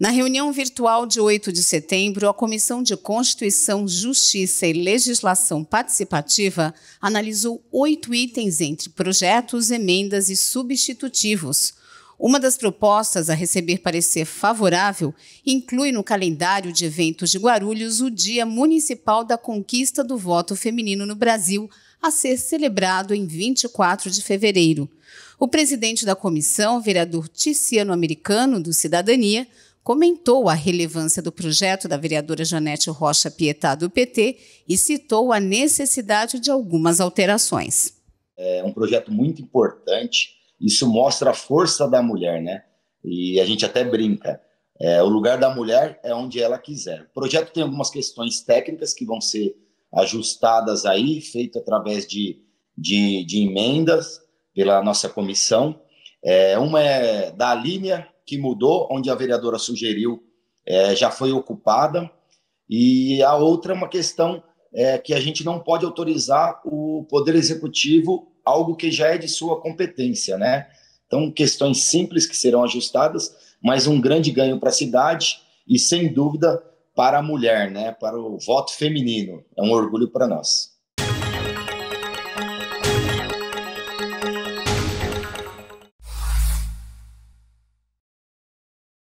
Na reunião virtual de 8 de setembro, a Comissão de Constituição, Justiça e Legislação Participativa analisou oito itens entre projetos, emendas e substitutivos. Uma das propostas a receber parecer favorável inclui no calendário de eventos de Guarulhos o Dia Municipal da Conquista do Voto Feminino no Brasil, a ser celebrado em 24 de fevereiro. O presidente da comissão, vereador Tiziano Americano, do Cidadania, comentou a relevância do projeto da vereadora Janete Rocha Pietá do PT e citou a necessidade de algumas alterações. É um projeto muito importante. Isso mostra a força da mulher, né? E a gente até brinca. É, o lugar da mulher é onde ela quiser. O projeto tem algumas questões técnicas que vão ser ajustadas aí, feito através de, de, de emendas pela nossa comissão é, uma é da linha que mudou, onde a vereadora sugeriu, é, já foi ocupada, e a outra é uma questão é, que a gente não pode autorizar o Poder Executivo algo que já é de sua competência, né? Então, questões simples que serão ajustadas, mas um grande ganho para a cidade e, sem dúvida, para a mulher, né? Para o voto feminino. É um orgulho para nós.